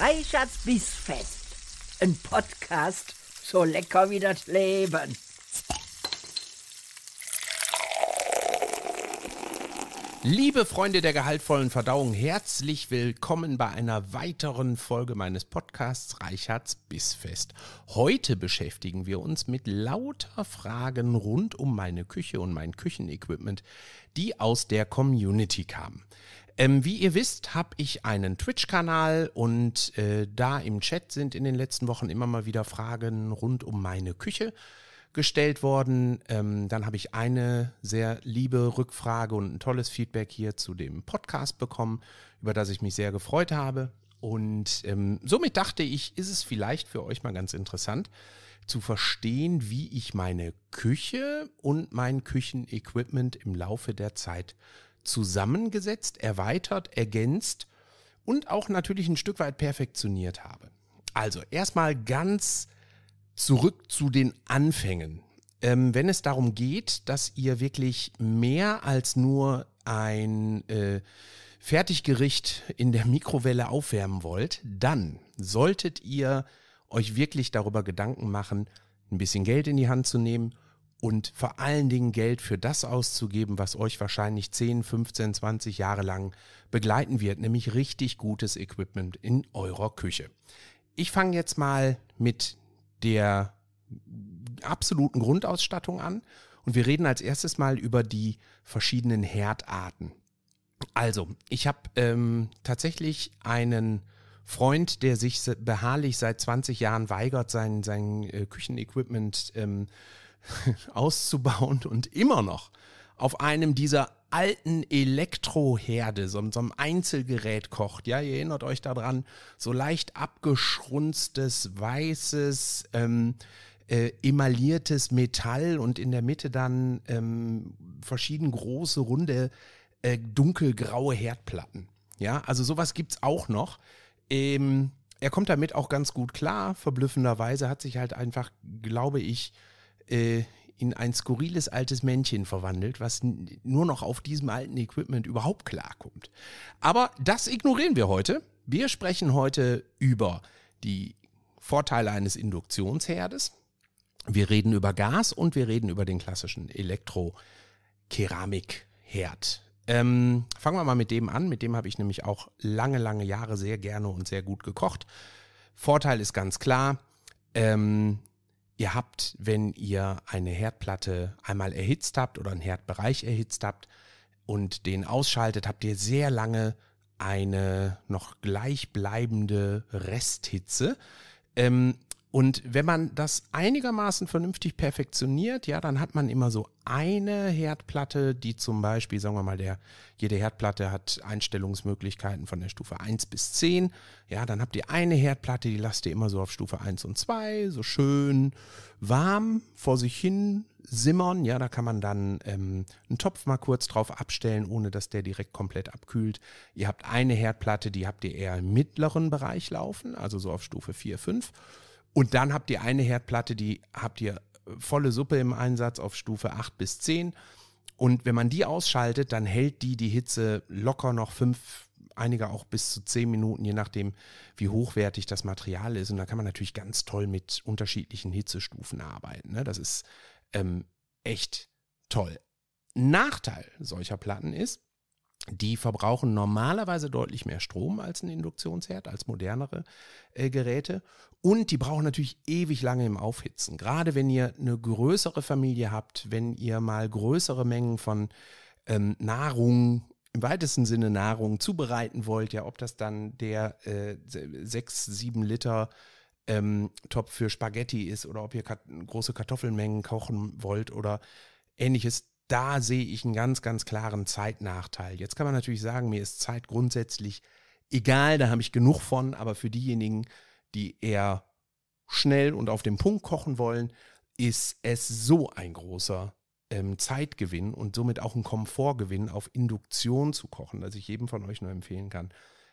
Reicherts Bissfest. Ein Podcast, so lecker wie das Leben. Liebe Freunde der gehaltvollen Verdauung, herzlich willkommen bei einer weiteren Folge meines Podcasts Reichards Bissfest. Heute beschäftigen wir uns mit lauter Fragen rund um meine Küche und mein Küchenequipment, die aus der Community kamen. Ähm, wie ihr wisst, habe ich einen Twitch-Kanal und äh, da im Chat sind in den letzten Wochen immer mal wieder Fragen rund um meine Küche gestellt worden. Ähm, dann habe ich eine sehr liebe Rückfrage und ein tolles Feedback hier zu dem Podcast bekommen, über das ich mich sehr gefreut habe. Und ähm, somit dachte ich, ist es vielleicht für euch mal ganz interessant zu verstehen, wie ich meine Küche und mein Küchenequipment im Laufe der Zeit zusammengesetzt, erweitert, ergänzt und auch natürlich ein Stück weit perfektioniert habe. Also erstmal ganz zurück zu den Anfängen. Ähm, wenn es darum geht, dass ihr wirklich mehr als nur ein äh, Fertiggericht in der Mikrowelle aufwärmen wollt, dann solltet ihr euch wirklich darüber Gedanken machen, ein bisschen Geld in die Hand zu nehmen und vor allen Dingen Geld für das auszugeben, was euch wahrscheinlich 10, 15, 20 Jahre lang begleiten wird, nämlich richtig gutes Equipment in eurer Küche. Ich fange jetzt mal mit der absoluten Grundausstattung an und wir reden als erstes mal über die verschiedenen Herdarten. Also, ich habe ähm, tatsächlich einen Freund, der sich beharrlich seit 20 Jahren weigert, sein, sein äh, Küchenequipment ähm, auszubauen und immer noch auf einem dieser alten Elektroherde, so, so einem Einzelgerät kocht. Ja, ihr erinnert euch daran, so leicht abgeschrunztes, weißes, ähm, äh, emailliertes Metall und in der Mitte dann ähm, verschieden große, runde, äh, dunkelgraue Herdplatten. Ja, also sowas gibt es auch noch. Ähm, er kommt damit auch ganz gut klar. Verblüffenderweise hat sich halt einfach, glaube ich, äh, in ein skurriles altes Männchen verwandelt, was nur noch auf diesem alten Equipment überhaupt klarkommt. Aber das ignorieren wir heute. Wir sprechen heute über die Vorteile eines Induktionsherdes. Wir reden über Gas und wir reden über den klassischen Elektrokeramikherd. Ähm, fangen wir mal mit dem an. Mit dem habe ich nämlich auch lange, lange Jahre sehr gerne und sehr gut gekocht. Vorteil ist ganz klar. Ähm, Ihr habt, wenn ihr eine Herdplatte einmal erhitzt habt oder einen Herdbereich erhitzt habt und den ausschaltet, habt ihr sehr lange eine noch gleichbleibende Resthitze. Ähm, und wenn man das einigermaßen vernünftig perfektioniert, ja, dann hat man immer so eine Herdplatte, die zum Beispiel, sagen wir mal, der, jede Herdplatte hat Einstellungsmöglichkeiten von der Stufe 1 bis 10. Ja, dann habt ihr eine Herdplatte, die lasst ihr immer so auf Stufe 1 und 2, so schön warm vor sich hin simmern. Ja, da kann man dann ähm, einen Topf mal kurz drauf abstellen, ohne dass der direkt komplett abkühlt. Ihr habt eine Herdplatte, die habt ihr eher im mittleren Bereich laufen, also so auf Stufe 4, 5. Und dann habt ihr eine Herdplatte, die habt ihr äh, volle Suppe im Einsatz auf Stufe 8 bis 10. Und wenn man die ausschaltet, dann hält die die Hitze locker noch fünf, einige auch bis zu zehn Minuten, je nachdem, wie hochwertig das Material ist. Und da kann man natürlich ganz toll mit unterschiedlichen Hitzestufen arbeiten. Ne? Das ist ähm, echt toll. Nachteil solcher Platten ist, die verbrauchen normalerweise deutlich mehr Strom als ein Induktionsherd, als modernere äh, Geräte. Und die brauchen natürlich ewig lange im Aufhitzen. Gerade wenn ihr eine größere Familie habt, wenn ihr mal größere Mengen von ähm, Nahrung im weitesten Sinne Nahrung zubereiten wollt, ja, ob das dann der äh, 6, 7 Liter ähm, Topf für Spaghetti ist oder ob ihr kat große Kartoffelmengen kochen wollt oder ähnliches, da sehe ich einen ganz, ganz klaren Zeitnachteil. Jetzt kann man natürlich sagen, mir ist Zeit grundsätzlich egal, da habe ich genug von, aber für diejenigen, die eher schnell und auf den Punkt kochen wollen, ist es so ein großer ähm, Zeitgewinn und somit auch ein Komfortgewinn auf Induktion zu kochen, dass ich jedem von euch nur empfehlen kann,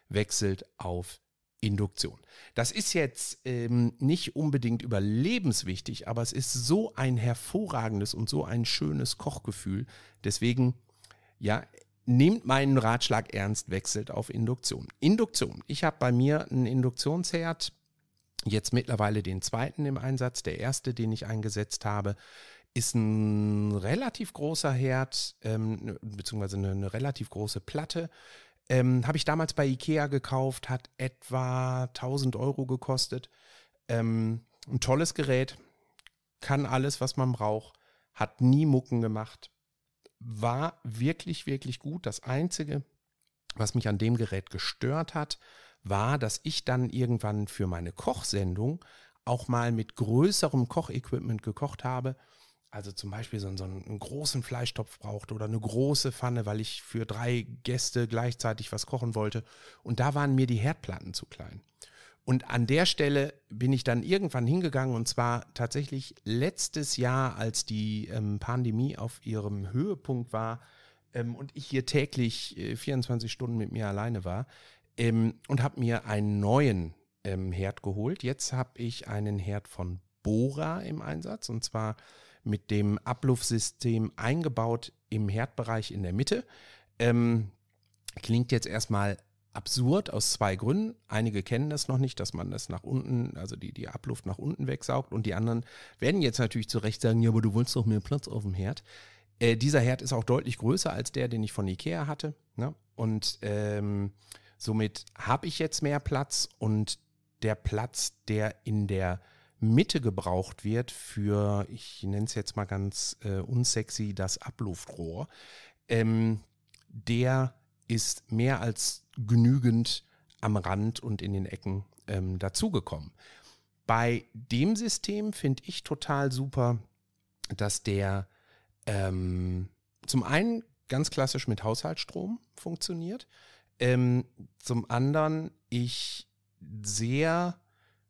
wechselt auf Induktion. Induktion. Das ist jetzt ähm, nicht unbedingt überlebenswichtig, aber es ist so ein hervorragendes und so ein schönes Kochgefühl. Deswegen, ja, nehmt meinen Ratschlag ernst, wechselt auf Induktion. Induktion. Ich habe bei mir einen Induktionsherd, jetzt mittlerweile den zweiten im Einsatz. Der erste, den ich eingesetzt habe, ist ein relativ großer Herd, ähm, ne, beziehungsweise eine, eine relativ große Platte ähm, Habe ich damals bei Ikea gekauft, hat etwa 1000 Euro gekostet. Ähm, ein tolles Gerät, kann alles, was man braucht, hat nie Mucken gemacht, war wirklich, wirklich gut. Das Einzige, was mich an dem Gerät gestört hat, war, dass ich dann irgendwann für meine Kochsendung auch mal mit größerem Kochequipment gekocht habe also zum Beispiel so, so einen großen Fleischtopf brauchte oder eine große Pfanne, weil ich für drei Gäste gleichzeitig was kochen wollte. Und da waren mir die Herdplatten zu klein. Und an der Stelle bin ich dann irgendwann hingegangen und zwar tatsächlich letztes Jahr, als die ähm, Pandemie auf ihrem Höhepunkt war ähm, und ich hier täglich äh, 24 Stunden mit mir alleine war ähm, und habe mir einen neuen ähm, Herd geholt. Jetzt habe ich einen Herd von Bora im Einsatz und zwar mit dem Abluftsystem eingebaut im Herdbereich in der Mitte. Ähm, klingt jetzt erstmal absurd aus zwei Gründen. Einige kennen das noch nicht, dass man das nach unten, also die, die Abluft nach unten wegsaugt und die anderen werden jetzt natürlich zu Recht sagen, ja, aber du wolltest doch mehr Platz auf dem Herd. Äh, dieser Herd ist auch deutlich größer als der, den ich von Ikea hatte. Ne? Und ähm, somit habe ich jetzt mehr Platz und der Platz, der in der Mitte gebraucht wird für, ich nenne es jetzt mal ganz äh, unsexy, das Abluftrohr, ähm, der ist mehr als genügend am Rand und in den Ecken ähm, dazugekommen. Bei dem System finde ich total super, dass der ähm, zum einen ganz klassisch mit Haushaltsstrom funktioniert, ähm, zum anderen ich sehr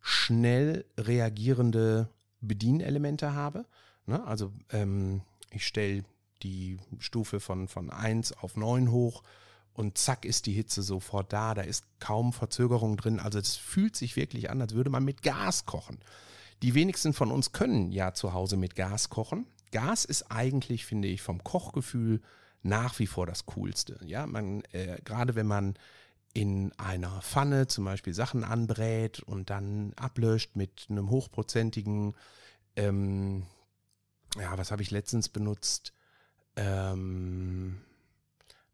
schnell reagierende Bedienelemente habe. Ne? Also ähm, ich stelle die Stufe von, von 1 auf 9 hoch und zack ist die Hitze sofort da. Da ist kaum Verzögerung drin. Also es fühlt sich wirklich an, als würde man mit Gas kochen. Die wenigsten von uns können ja zu Hause mit Gas kochen. Gas ist eigentlich, finde ich, vom Kochgefühl nach wie vor das Coolste. Ja, man, äh, gerade wenn man in einer Pfanne zum Beispiel Sachen anbrät und dann ablöscht mit einem hochprozentigen, ähm, ja, was habe ich letztens benutzt? Ähm,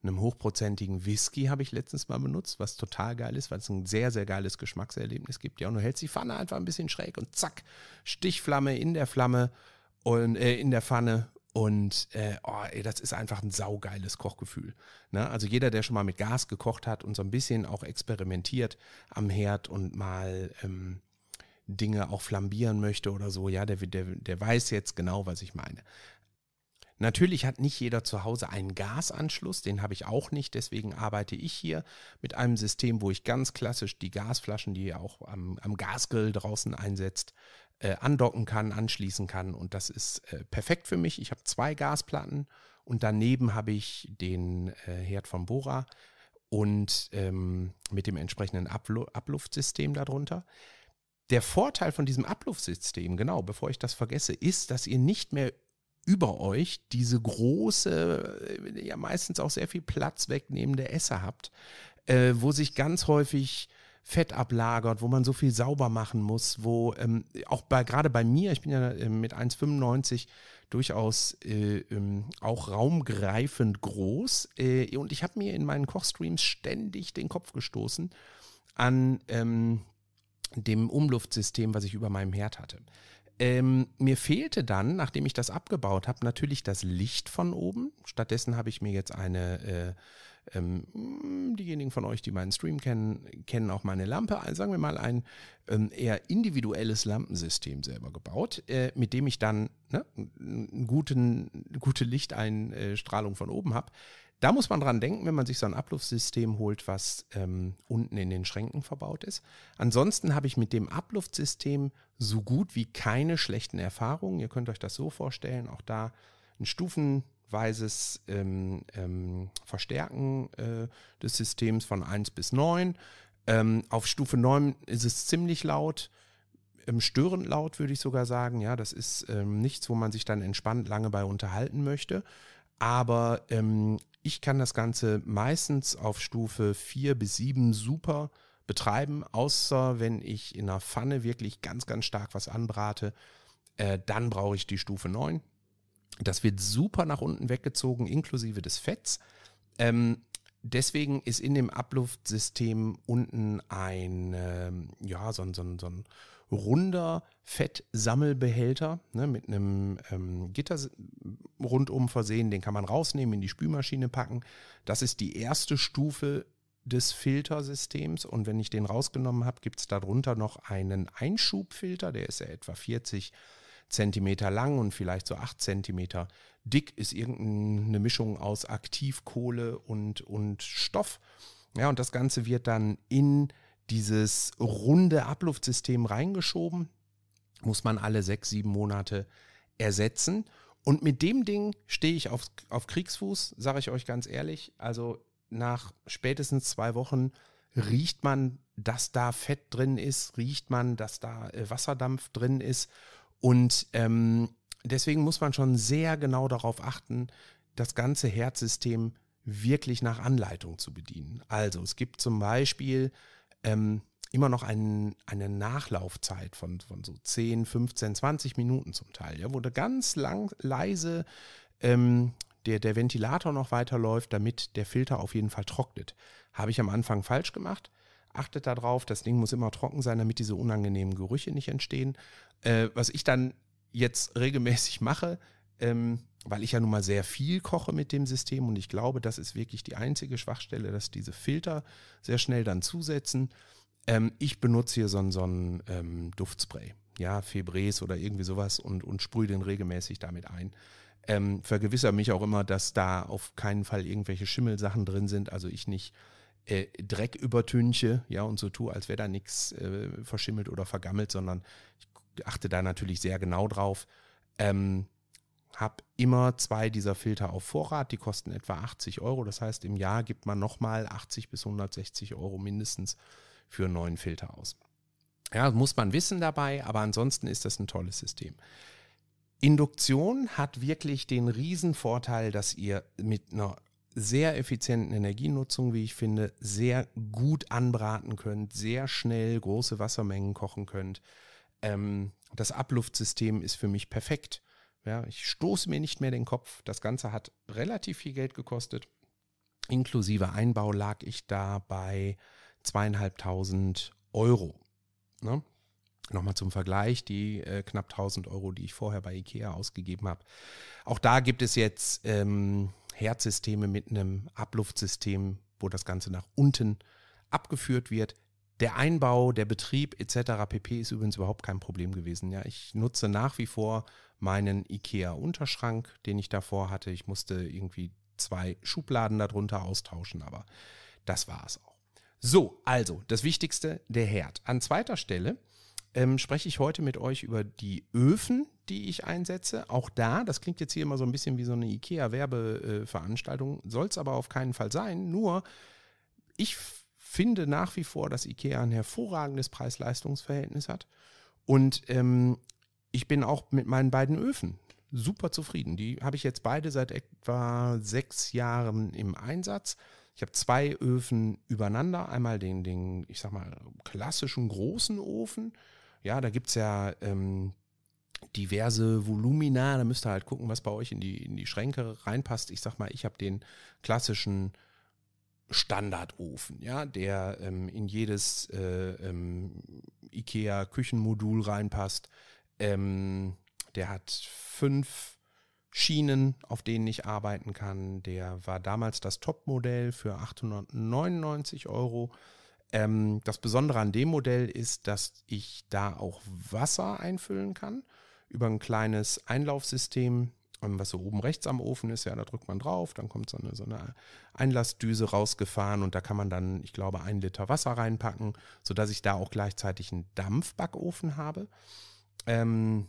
einem hochprozentigen Whisky habe ich letztens mal benutzt, was total geil ist, weil es ein sehr, sehr geiles Geschmackserlebnis gibt. Ja, und du hältst die Pfanne einfach ein bisschen schräg und zack, Stichflamme in der Flamme und äh, in der Pfanne und äh, oh, ey, das ist einfach ein saugeiles Kochgefühl. Ne? Also jeder, der schon mal mit Gas gekocht hat und so ein bisschen auch experimentiert am Herd und mal ähm, Dinge auch flambieren möchte oder so, ja, der, der, der weiß jetzt genau, was ich meine. Natürlich hat nicht jeder zu Hause einen Gasanschluss, den habe ich auch nicht, deswegen arbeite ich hier mit einem System, wo ich ganz klassisch die Gasflaschen, die ihr auch am, am Gasgrill draußen einsetzt, äh, andocken kann, anschließen kann. Und das ist äh, perfekt für mich. Ich habe zwei Gasplatten und daneben habe ich den äh, Herd von Bora und ähm, mit dem entsprechenden Ablu Abluftsystem darunter. Der Vorteil von diesem Abluftsystem, genau, bevor ich das vergesse, ist, dass ihr nicht mehr über euch diese große, äh, ja meistens auch sehr viel Platz wegnehmende Esse habt, äh, wo sich ganz häufig Fett ablagert, wo man so viel sauber machen muss, wo ähm, auch bei, gerade bei mir, ich bin ja äh, mit 1,95 durchaus äh, ähm, auch raumgreifend groß äh, und ich habe mir in meinen Kochstreams ständig den Kopf gestoßen an ähm, dem Umluftsystem, was ich über meinem Herd hatte. Ähm, mir fehlte dann, nachdem ich das abgebaut habe, natürlich das Licht von oben. Stattdessen habe ich mir jetzt eine äh, ähm, mm, diejenigen von euch, die meinen Stream kennen, kennen auch meine Lampe, sagen wir mal ein ähm, eher individuelles Lampensystem selber gebaut, äh, mit dem ich dann ne, eine gute Lichteinstrahlung äh, von oben habe. Da muss man dran denken, wenn man sich so ein Abluftsystem holt, was ähm, unten in den Schränken verbaut ist. Ansonsten habe ich mit dem Abluftsystem so gut wie keine schlechten Erfahrungen. Ihr könnt euch das so vorstellen, auch da ein Stufen, weises ähm, ähm, Verstärken äh, des Systems von 1 bis 9. Ähm, auf Stufe 9 ist es ziemlich laut, ähm, störend laut, würde ich sogar sagen. Ja, das ist ähm, nichts, wo man sich dann entspannt lange bei unterhalten möchte. Aber ähm, ich kann das Ganze meistens auf Stufe 4 bis 7 super betreiben, außer wenn ich in einer Pfanne wirklich ganz, ganz stark was anbrate. Äh, dann brauche ich die Stufe 9 das wird super nach unten weggezogen, inklusive des Fetts. Ähm, deswegen ist in dem Abluftsystem unten ein, ähm, ja, so ein, so ein, so ein runder Fettsammelbehälter ne, mit einem ähm, Gitter rundum versehen. Den kann man rausnehmen, in die Spülmaschine packen. Das ist die erste Stufe des Filtersystems. Und wenn ich den rausgenommen habe, gibt es darunter noch einen Einschubfilter. Der ist ja etwa 40 Zentimeter lang und vielleicht so acht Zentimeter dick ist irgendeine Mischung aus Aktivkohle und, und Stoff. Ja, und das Ganze wird dann in dieses runde Abluftsystem reingeschoben. Muss man alle sechs, sieben Monate ersetzen. Und mit dem Ding stehe ich auf, auf Kriegsfuß, sage ich euch ganz ehrlich. Also nach spätestens zwei Wochen riecht man, dass da Fett drin ist, riecht man, dass da äh, Wasserdampf drin ist. Und ähm, deswegen muss man schon sehr genau darauf achten, das ganze Herzsystem wirklich nach Anleitung zu bedienen. Also es gibt zum Beispiel ähm, immer noch einen, eine Nachlaufzeit von, von so 10, 15, 20 Minuten zum Teil, ja, wo da ganz lang, leise ähm, der, der Ventilator noch weiterläuft, damit der Filter auf jeden Fall trocknet. Habe ich am Anfang falsch gemacht. Achtet darauf, das Ding muss immer trocken sein, damit diese unangenehmen Gerüche nicht entstehen äh, was ich dann jetzt regelmäßig mache, ähm, weil ich ja nun mal sehr viel koche mit dem System und ich glaube, das ist wirklich die einzige Schwachstelle, dass diese Filter sehr schnell dann zusetzen. Ähm, ich benutze hier so einen, so ein ähm, Duftspray, ja, Febres oder irgendwie sowas und, und sprühe den regelmäßig damit ein. Ähm, vergewissere mich auch immer, dass da auf keinen Fall irgendwelche Schimmelsachen drin sind, also ich nicht äh, Dreck übertünche, ja, und so tue, als wäre da nichts äh, verschimmelt oder vergammelt, sondern ich achte da natürlich sehr genau drauf. Ähm, habe immer zwei dieser Filter auf Vorrat, die kosten etwa 80 Euro. Das heißt, im Jahr gibt man nochmal 80 bis 160 Euro mindestens für einen neuen Filter aus. Ja, muss man wissen dabei, aber ansonsten ist das ein tolles System. Induktion hat wirklich den Riesenvorteil, dass ihr mit einer sehr effizienten Energienutzung, wie ich finde, sehr gut anbraten könnt, sehr schnell große Wassermengen kochen könnt. Ähm, das Abluftsystem ist für mich perfekt. Ja, ich stoße mir nicht mehr den Kopf. Das Ganze hat relativ viel Geld gekostet. Inklusive Einbau lag ich da bei zweieinhalbtausend Euro. Ne? Nochmal zum Vergleich, die äh, knapp 1000 Euro, die ich vorher bei IKEA ausgegeben habe. Auch da gibt es jetzt ähm, Herzsysteme mit einem Abluftsystem, wo das Ganze nach unten abgeführt wird. Der Einbau, der Betrieb etc. pp. ist übrigens überhaupt kein Problem gewesen. Ja, ich nutze nach wie vor meinen IKEA-Unterschrank, den ich davor hatte. Ich musste irgendwie zwei Schubladen darunter austauschen, aber das war es auch. So, also das Wichtigste, der Herd. An zweiter Stelle ähm, spreche ich heute mit euch über die Öfen, die ich einsetze. Auch da, das klingt jetzt hier immer so ein bisschen wie so eine IKEA-Werbeveranstaltung, soll es aber auf keinen Fall sein. Nur, ich finde nach wie vor, dass IKEA ein hervorragendes Preis-Leistungs-Verhältnis hat. Und ähm, ich bin auch mit meinen beiden Öfen super zufrieden. Die habe ich jetzt beide seit etwa sechs Jahren im Einsatz. Ich habe zwei Öfen übereinander. Einmal den, den, ich sag mal, klassischen großen Ofen. Ja, da gibt es ja ähm, diverse Volumina. Da müsst ihr halt gucken, was bei euch in die, in die Schränke reinpasst. Ich sag mal, ich habe den klassischen Standardofen, ja, der ähm, in jedes äh, ähm, IKEA-Küchenmodul reinpasst. Ähm, der hat fünf Schienen, auf denen ich arbeiten kann. Der war damals das Topmodell für 899 Euro. Ähm, das Besondere an dem Modell ist, dass ich da auch Wasser einfüllen kann über ein kleines Einlaufsystem ähm, was so oben rechts am Ofen ist, ja, da drückt man drauf, dann kommt so eine, so eine Einlassdüse rausgefahren und da kann man dann, ich glaube, ein Liter Wasser reinpacken, sodass ich da auch gleichzeitig einen Dampfbackofen habe. Ähm,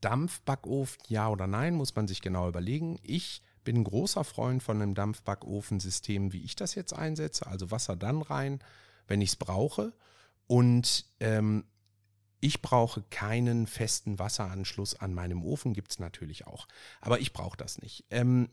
Dampfbackofen, ja oder nein, muss man sich genau überlegen. Ich bin großer Freund von einem Dampfbackofensystem, wie ich das jetzt einsetze, also Wasser dann rein, wenn ich es brauche. Und ähm, ich brauche keinen festen Wasseranschluss an meinem Ofen, gibt es natürlich auch. Aber ich brauche das nicht. Ähm,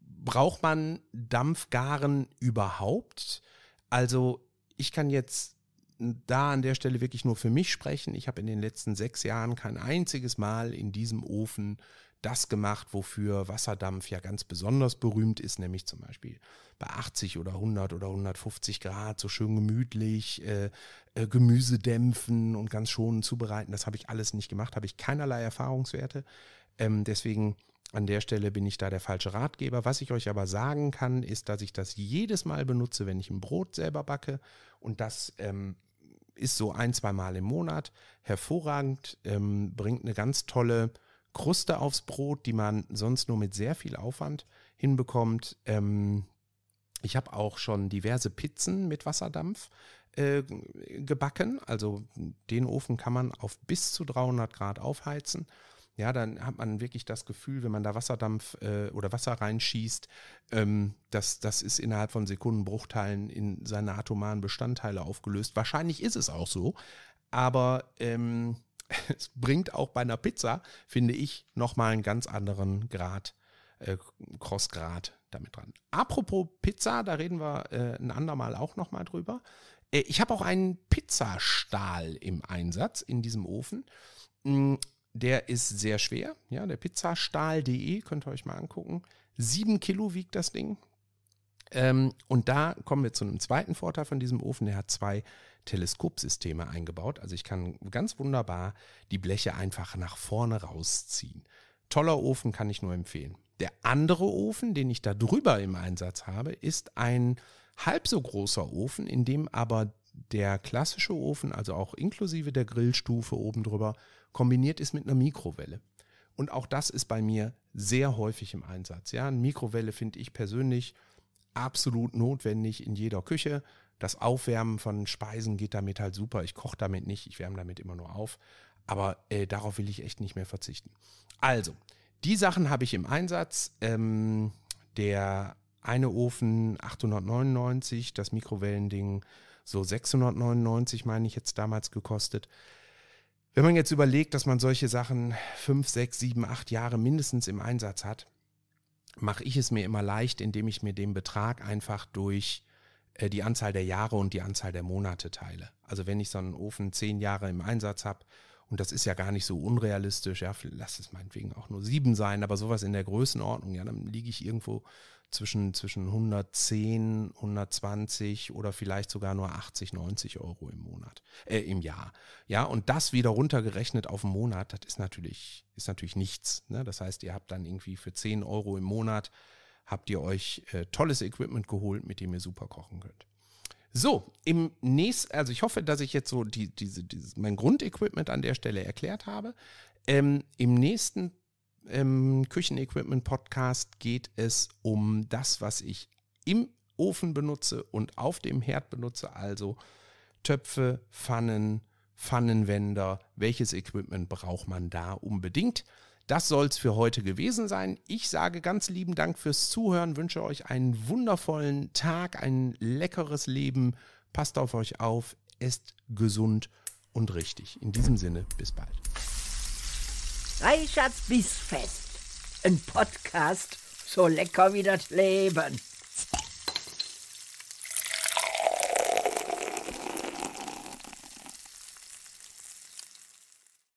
braucht man Dampfgaren überhaupt? Also ich kann jetzt da an der Stelle wirklich nur für mich sprechen. Ich habe in den letzten sechs Jahren kein einziges Mal in diesem Ofen das gemacht, wofür Wasserdampf ja ganz besonders berühmt ist, nämlich zum Beispiel bei 80 oder 100 oder 150 Grad so schön gemütlich äh, äh, Gemüse dämpfen und ganz schonend zubereiten. Das habe ich alles nicht gemacht, habe ich keinerlei Erfahrungswerte. Ähm, deswegen an der Stelle bin ich da der falsche Ratgeber. Was ich euch aber sagen kann, ist, dass ich das jedes Mal benutze, wenn ich ein Brot selber backe. Und das ähm, ist so ein, zwei Mal im Monat. Hervorragend, ähm, bringt eine ganz tolle Kruste aufs Brot, die man sonst nur mit sehr viel Aufwand hinbekommt. Ähm, ich habe auch schon diverse Pizzen mit Wasserdampf äh, gebacken. Also den Ofen kann man auf bis zu 300 Grad aufheizen. Ja, dann hat man wirklich das Gefühl, wenn man da Wasserdampf äh, oder Wasser reinschießt, ähm, das, das ist innerhalb von Sekundenbruchteilen in seine atomaren Bestandteile aufgelöst. Wahrscheinlich ist es auch so, aber ähm, es bringt auch bei einer Pizza, finde ich, nochmal einen ganz anderen Grad, äh, Crossgrad damit dran. Apropos Pizza, da reden wir äh, ein andermal auch nochmal drüber. Äh, ich habe auch einen Pizzastahl im Einsatz in diesem Ofen. Mm, der ist sehr schwer, ja, der pizzastahl.de, könnt ihr euch mal angucken. Sieben Kilo wiegt das Ding, ähm, und da kommen wir zu einem zweiten Vorteil von diesem Ofen. Der hat zwei Teleskopsysteme eingebaut. Also ich kann ganz wunderbar die Bleche einfach nach vorne rausziehen. Toller Ofen kann ich nur empfehlen. Der andere Ofen, den ich da drüber im Einsatz habe, ist ein halb so großer Ofen, in dem aber der klassische Ofen, also auch inklusive der Grillstufe oben drüber, kombiniert ist mit einer Mikrowelle. Und auch das ist bei mir sehr häufig im Einsatz. Ja, eine Mikrowelle finde ich persönlich absolut notwendig in jeder Küche. Das Aufwärmen von Speisen geht damit halt super. Ich koche damit nicht, ich wärme damit immer nur auf. Aber äh, darauf will ich echt nicht mehr verzichten. Also, die Sachen habe ich im Einsatz. Ähm, der eine Ofen 899, das Mikrowellending so 699, meine ich jetzt damals gekostet. Wenn man jetzt überlegt, dass man solche Sachen 5, 6, 7, 8 Jahre mindestens im Einsatz hat, mache ich es mir immer leicht, indem ich mir den Betrag einfach durch äh, die Anzahl der Jahre und die Anzahl der Monate teile. Also wenn ich so einen Ofen zehn Jahre im Einsatz habe, und das ist ja gar nicht so unrealistisch, ja, lass es meinetwegen auch nur sieben sein, aber sowas in der Größenordnung, ja, dann liege ich irgendwo zwischen, zwischen 110, 120 oder vielleicht sogar nur 80, 90 Euro im Monat, äh, im Jahr. Ja, und das wieder runtergerechnet auf den Monat, das ist natürlich, ist natürlich nichts. Ne? Das heißt, ihr habt dann irgendwie für 10 Euro im Monat habt ihr euch äh, tolles Equipment geholt, mit dem ihr super kochen könnt. So, im nächsten, also ich hoffe, dass ich jetzt so die, diese, dieses, mein Grundequipment an der Stelle erklärt habe. Ähm, Im nächsten im Küchenequipment-Podcast geht es um das, was ich im Ofen benutze und auf dem Herd benutze, also Töpfe, Pfannen, Pfannenwender, welches Equipment braucht man da unbedingt. Das soll es für heute gewesen sein. Ich sage ganz lieben Dank fürs Zuhören, wünsche euch einen wundervollen Tag, ein leckeres Leben. Passt auf euch auf, esst gesund und richtig. In diesem Sinne, bis bald. Reicherts Bissfest. Ein Podcast so lecker wie das Leben.